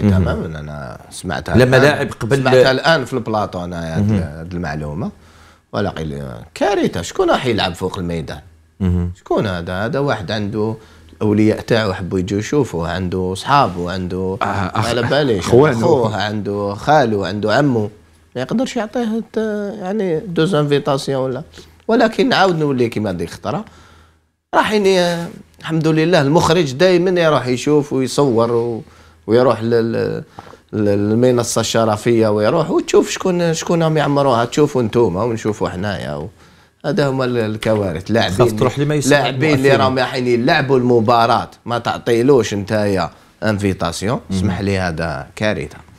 يعني تماما انا سمعتها لما لاعب قبل سمعتها الان في البلاطو انا يعني هذه المعلومه قيل كارثه شكون راح يلعب فوق الميدان شكون هذا هذا واحد عنده الاولياء تاعو حبوا يجوا يشوفوا عنده صحابه عنده على آه، آه، آه، باليش خوه عنده خاله عنده عمه ما يقدرش يعطيه يعني دوز انفيتاسيون ولا ولكن نعاود نولي كيما ديك الخطره راح يعني الحمد لله المخرج دائما يروح يشوف ويصور و... ويروح لل للمنصه الشرفية ويروح وتشوف شكون شكون هم يعمروها تشوفوا انتم ونشوفوا حنايا هذا هما الكوارث لاعبين تروح لاعبين اللي راهم رايحين يلعبوا المباراة ما تعطيلوش نتايا انفيتاسيون اسمح لي هذا كارثة